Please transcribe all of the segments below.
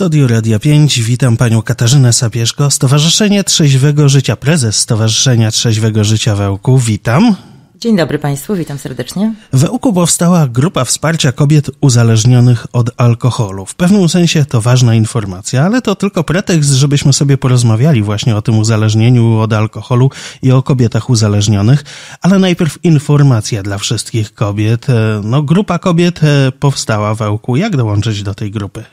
studiu Radia 5 witam panią Katarzynę Sapieszko, Stowarzyszenie Trzeźwego Życia, prezes Stowarzyszenia Trzeźwego Życia Wełku. Witam. Dzień dobry Państwu, witam serdecznie. W powstała grupa wsparcia kobiet uzależnionych od alkoholu. W pewnym sensie to ważna informacja, ale to tylko pretekst, żebyśmy sobie porozmawiali właśnie o tym uzależnieniu od alkoholu i o kobietach uzależnionych. Ale najpierw informacja dla wszystkich kobiet. E, no, grupa kobiet e, powstała w Jak dołączyć do tej grupy?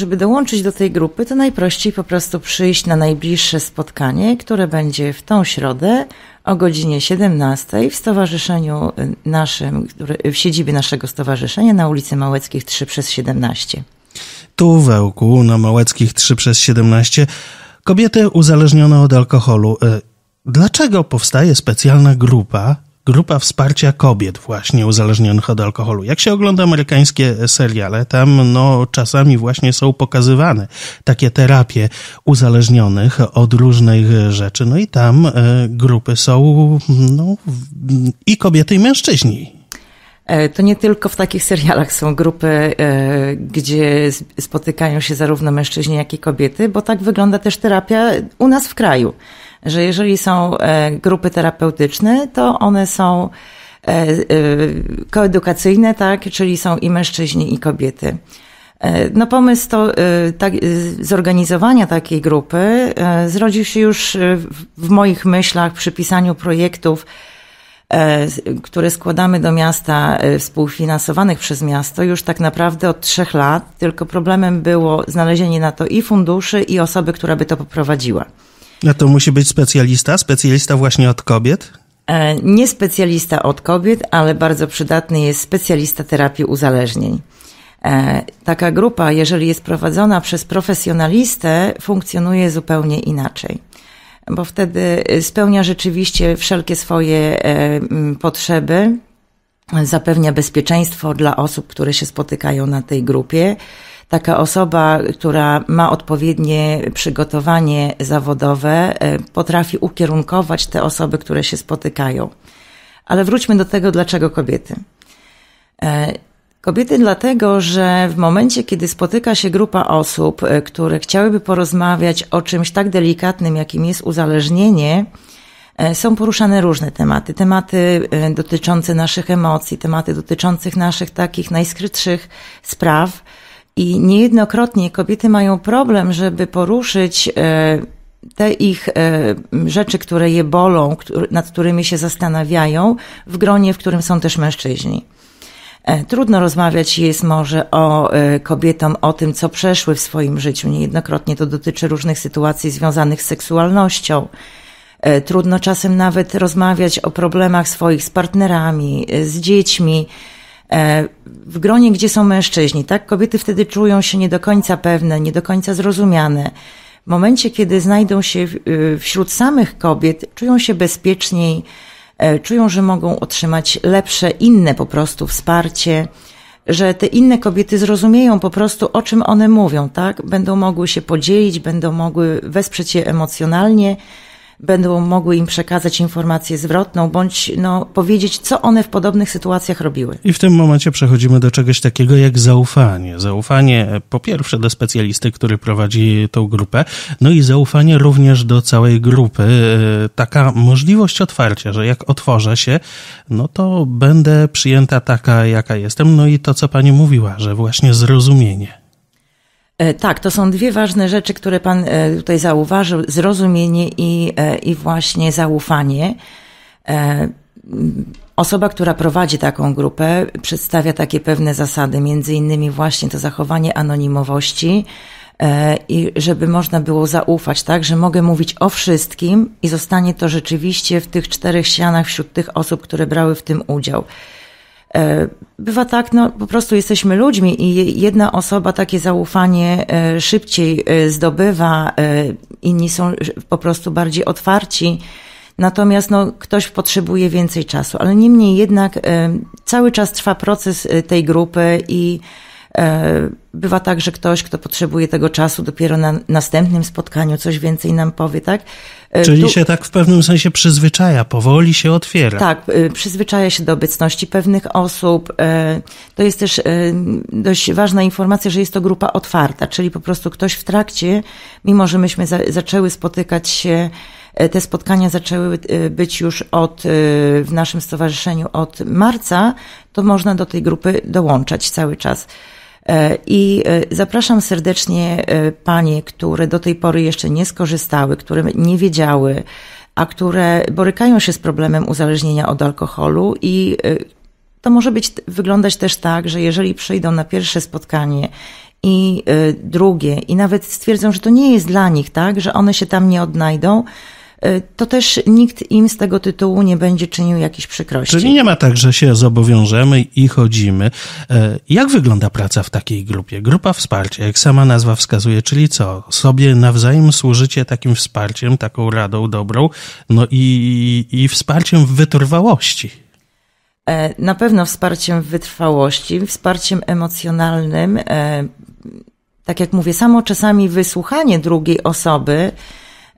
Żeby dołączyć do tej grupy, to najprościej po prostu przyjść na najbliższe spotkanie, które będzie w tą środę o godzinie 17 w stowarzyszeniu y, naszym, w siedzibie naszego stowarzyszenia na ulicy Małeckich 3 przez 17. Tu wełku na Małeckich 3 przez 17, kobiety uzależnione od alkoholu. Y, dlaczego powstaje specjalna grupa grupa wsparcia kobiet właśnie uzależnionych od alkoholu. Jak się ogląda amerykańskie seriale, tam no, czasami właśnie są pokazywane takie terapie uzależnionych od różnych rzeczy. No i tam e, grupy są no, i kobiety, i mężczyźni. E, to nie tylko w takich serialach są grupy, e, gdzie spotykają się zarówno mężczyźni, jak i kobiety, bo tak wygląda też terapia u nas w kraju że jeżeli są e, grupy terapeutyczne, to one są e, e, koedukacyjne, tak, czyli są i mężczyźni, i kobiety. No pomysł to tak, zorganizowania takiej grupy zrodził się już w moich myślach przy pisaniu projektów, które składamy do miasta współfinansowanych przez miasto już tak naprawdę od trzech lat, tylko problemem było znalezienie na to i funduszy, i osoby, która by to poprowadziła. No to musi być specjalista, specjalista właśnie od kobiet? E, nie specjalista od kobiet, ale bardzo przydatny jest specjalista terapii uzależnień. E, taka grupa, jeżeli jest prowadzona przez profesjonalistę, funkcjonuje zupełnie inaczej, bo wtedy spełnia rzeczywiście wszelkie swoje e, potrzeby, zapewnia bezpieczeństwo dla osób, które się spotykają na tej grupie taka osoba, która ma odpowiednie przygotowanie zawodowe, e, potrafi ukierunkować te osoby, które się spotykają. Ale wróćmy do tego, dlaczego kobiety. E, kobiety dlatego, że w momencie, kiedy spotyka się grupa osób, e, które chciałyby porozmawiać o czymś tak delikatnym, jakim jest uzależnienie, są poruszane różne tematy. Tematy dotyczące naszych emocji, tematy dotyczących naszych takich najskrytszych spraw. I niejednokrotnie kobiety mają problem, żeby poruszyć e, te ich e, rzeczy, które je bolą, nad którymi się zastanawiają, w gronie, w którym są też mężczyźni. E, trudno rozmawiać jest może o kobietom o tym, co przeszły w swoim życiu. Niejednokrotnie to dotyczy różnych sytuacji związanych z seksualnością. Trudno czasem nawet rozmawiać o problemach swoich z partnerami, z dziećmi, E, w gronie, gdzie są mężczyźni, tak? Kobiety wtedy czują się nie do końca pewne, nie do końca zrozumiane. W momencie, kiedy znajdą się y, wśród samych kobiet, czują się bezpieczniej, e, czują, że mogą otrzymać lepsze, inne po prostu wsparcie, że te inne kobiety zrozumieją po prostu, o czym one mówią, tak? Będą mogły się podzielić, będą mogły wesprzeć je emocjonalnie, będą mogły im przekazać informację zwrotną, bądź no, powiedzieć, co one w podobnych sytuacjach robiły. I w tym momencie przechodzimy do czegoś takiego jak zaufanie. Zaufanie e, po pierwsze do specjalisty, który prowadzi tą grupę, no i zaufanie również do całej grupy. E, taka możliwość otwarcia, że jak otworzę się, no to będę przyjęta taka, jaka jestem. No i to, co pani mówiła, że właśnie zrozumienie. E, tak, to są dwie ważne rzeczy, które Pan e, tutaj zauważył: zrozumienie i, e, i właśnie zaufanie. Osoba, która prowadzi taką grupę, przedstawia takie pewne zasady, między innymi właśnie to zachowanie anonimowości i żeby można było zaufać, tak, że mogę mówić o wszystkim i zostanie to rzeczywiście w tych czterech ścianach wśród tych osób, które brały w tym udział. E, bywa tak, no po prostu jesteśmy ludźmi i jedna osoba takie zaufanie e, szybciej e, zdobywa, inni są po prostu bardziej otwarci. Natomiast no, ktoś potrzebuje więcej czasu, ale niemniej jednak cały czas trwa proces tej grupy i E, bywa tak, że ktoś, kto potrzebuje tego czasu, dopiero na następnym spotkaniu coś więcej nam powie, tak? E, czyli tu... się tak w pewnym sensie przyzwyczaja, powoli się otwiera. Tak, e, przyzwyczaja się do obecności pewnych osób. To jest też dość ważna informacja, że jest to grupa otwarta, czyli po prostu ktoś w trakcie, mimo że myśmy za zaczęły spotykać się, te spotkania zaczęły być już od, w naszym stowarzyszeniu od marca, to można do tej grupy dołączać cały czas. E, I e, zapraszam serdecznie e, panie, które do tej pory jeszcze nie skorzystały, które nie wiedziały, a które borykają się z problemem uzależnienia od alkoholu i to może być wyglądać też tak, że jeżeli przyjdą na pierwsze spotkanie i drugie i nawet stwierdzą, że to nie jest dla nich, tak, że one się tam nie odnajdą, Y, to też nikt im z tego tytułu nie będzie czynił jakichś przykrości. Czyli nie ma tak, że się zobowiążemy i chodzimy. E, jak wygląda praca w takiej grupie? Grupa wsparcia, jak sama nazwa wskazuje, czyli co? Sobie nawzajem służycie takim wsparciem, taką radą dobrą, no i, i wsparciem w wytrwałości. E, na pewno wsparciem w wytrwałości, wsparciem emocjonalnym. E, tak jak mówię, samo czasami wysłuchanie drugiej osoby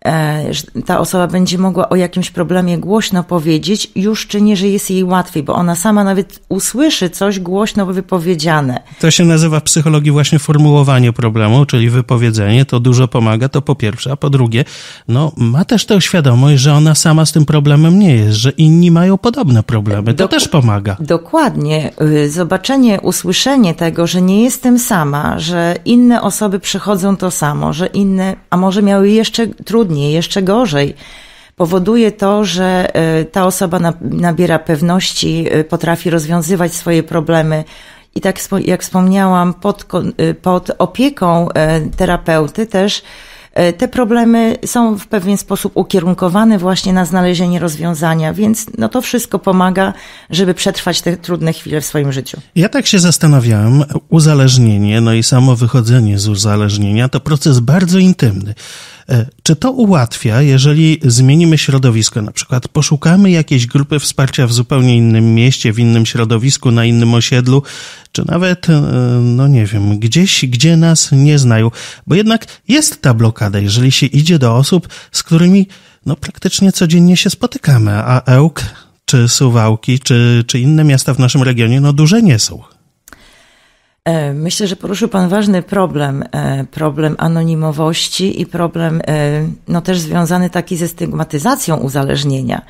E, ta osoba będzie mogła o jakimś problemie głośno powiedzieć, już nie, że jest jej łatwiej, bo ona sama nawet usłyszy coś głośno wypowiedziane. To się nazywa w psychologii właśnie formułowanie problemu, czyli wypowiedzenie. To dużo pomaga, to po pierwsze, a po drugie, no ma też tę świadomość, że ona sama z tym problemem nie jest, że inni mają podobne problemy. To Dok też pomaga. Dokładnie. Y, zobaczenie, usłyszenie tego, że nie jestem sama, że inne osoby przechodzą to samo, że inne, a może miały jeszcze trudniej trudniej, jeszcze gorzej. Powoduje to, że e, ta osoba nabiera pewności, e, potrafi rozwiązywać swoje problemy. I tak jak wspomniałam, pod, e, pod opieką terapeuty też te problemy są w pewien sposób ukierunkowane właśnie na znalezienie rozwiązania, więc no to wszystko pomaga, żeby przetrwać te trudne chwile w swoim życiu. Ja tak się zastanawiałem, uzależnienie, no i samo wychodzenie z uzależnienia to proces bardzo intymny. E, czy to ułatwia, jeżeli zmienimy środowisko? Na przykład poszukamy jakiejś grupy wsparcia w zupełnie innym mieście, w innym środowisku, na innym osiedlu, czy nawet, e, no nie wiem, gdzieś, gdzie nas nie znają. Bo jednak jest ta blokada, jeżeli się idzie do osób, z którymi no, praktycznie codziennie się spotykamy, a Ełk czy Suwałki, czy, czy inne miasta w naszym regionie, no duże nie są. E, myślę, że poruszył Pan ważny problem, e, problem anonimowości i problem e, no też związany taki ze stygmatyzacją uzależnienia,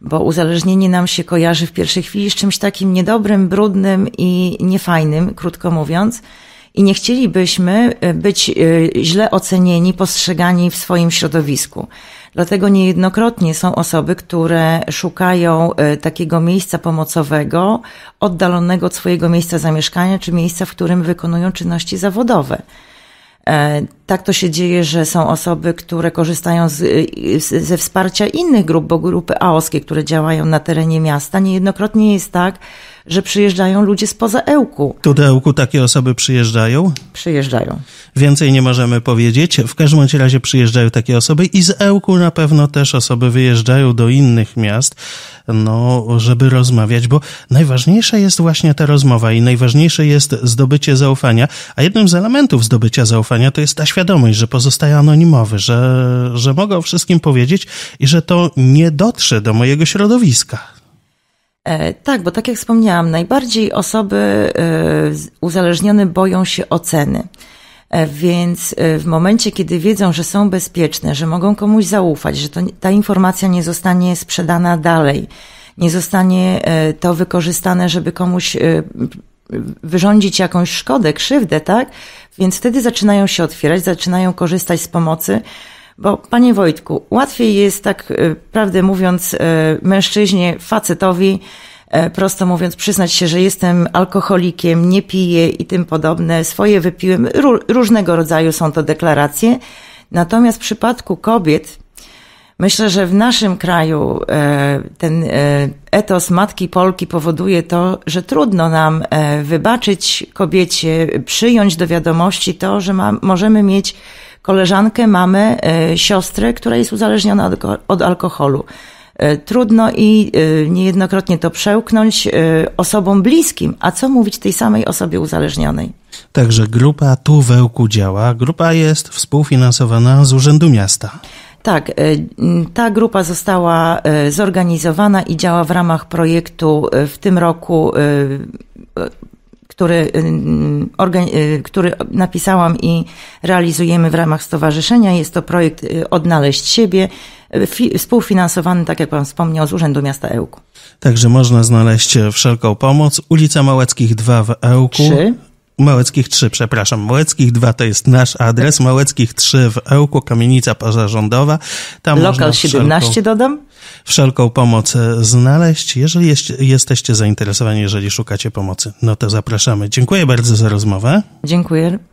bo uzależnienie nam się kojarzy w pierwszej chwili z czymś takim niedobrym, brudnym i niefajnym, krótko mówiąc. I nie chcielibyśmy być źle ocenieni, postrzegani w swoim środowisku. Dlatego niejednokrotnie są osoby, które szukają e, takiego miejsca pomocowego, oddalonego od swojego miejsca zamieszkania, czy miejsca, w którym wykonują czynności zawodowe. E, tak to się dzieje, że są osoby, które korzystają z, e, ze wsparcia innych grup, bo grupy AOSkie, które działają na terenie miasta, niejednokrotnie jest tak, że przyjeżdżają ludzie spoza Ełku. Tu do Ełku takie osoby przyjeżdżają? Przyjeżdżają. Więcej nie możemy powiedzieć. W każdym razie przyjeżdżają takie osoby i z Ełku na pewno też osoby wyjeżdżają do innych miast, no, żeby rozmawiać, bo najważniejsza jest właśnie ta rozmowa i najważniejsze jest zdobycie zaufania, a jednym z elementów zdobycia zaufania to jest ta świadomość, że pozostaje anonimowy, że, że mogę o wszystkim powiedzieć i że to nie dotrze do mojego środowiska. E, tak, bo tak jak wspomniałam, najbardziej osoby e, uzależnione boją się oceny. E, więc w momencie, kiedy wiedzą, że są bezpieczne, że mogą komuś zaufać, że to, ta informacja nie zostanie sprzedana dalej, nie zostanie to wykorzystane, żeby komuś wyrządzić jakąś szkodę, krzywdę, tak? Więc wtedy zaczynają się otwierać, zaczynają korzystać z pomocy bo, panie Wojtku, łatwiej jest, tak e, prawdę mówiąc, e, mężczyźnie, facetowi, e, prosto mówiąc, przyznać się, że jestem alkoholikiem, nie piję i tym podobne, swoje wypiłem, różnego rodzaju są to deklaracje. Natomiast w przypadku kobiet, myślę, że w naszym kraju ten etos matki Polki powoduje to, że trudno nam wybaczyć kobiecie, przyjąć do wiadomości to, że ma, możemy mieć koleżankę, mamę, e, siostrę, która jest uzależniona od, od alkoholu. E, trudno i e, niejednokrotnie to przełknąć osobom bliskim, a co mówić tej samej osobie uzależnionej. Także grupa tu wełku działa. Grupa jest współfinansowana z Urzędu Miasta. Tak, ta grupa została zorganizowana i działa w ramach projektu w tym roku który, y, y, który napisałam i realizujemy w ramach stowarzyszenia. Jest to projekt y, Odnaleźć siebie, współfinansowany, tak jak Pan wspomniał, z Urzędu Miasta Ełku. Także można znaleźć wszelką pomoc. Ulica Małeckich 2 w Ełku. 3. Małeckich 3, przepraszam. Małeckich 2 to jest nasz adres. Tak. Małeckich 3 w Ełku, kamienica pozarządowa. Tam Lokal 17 wszelką, dodam. Wszelką pomoc e, znaleźć. Jeżeli jest, jesteście zainteresowani, jeżeli szukacie pomocy, no to zapraszamy. Dziękuję bardzo za rozmowę. Dziękuję.